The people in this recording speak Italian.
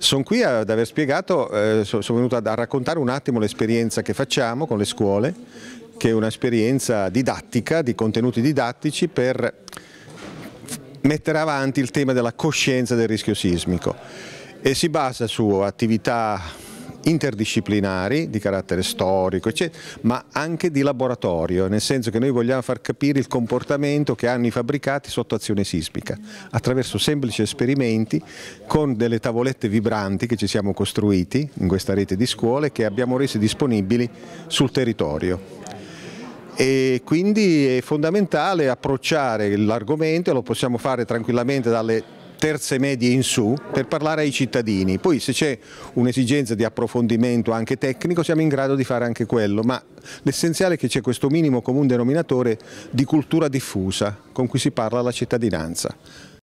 Sono qui ad aver spiegato, eh, sono venuto a, a raccontare un attimo l'esperienza che facciamo con le scuole, che è un'esperienza didattica, di contenuti didattici per mettere avanti il tema della coscienza del rischio sismico e si basa su attività interdisciplinari di carattere storico, eccetera, ma anche di laboratorio, nel senso che noi vogliamo far capire il comportamento che hanno i fabbricati sotto azione sismica, attraverso semplici esperimenti con delle tavolette vibranti che ci siamo costruiti in questa rete di scuole che abbiamo rese disponibili sul territorio e quindi è fondamentale approcciare l'argomento, lo possiamo fare tranquillamente dalle terze medie in su per parlare ai cittadini. Poi se c'è un'esigenza di approfondimento anche tecnico siamo in grado di fare anche quello, ma l'essenziale è che c'è questo minimo comune denominatore di cultura diffusa con cui si parla la cittadinanza.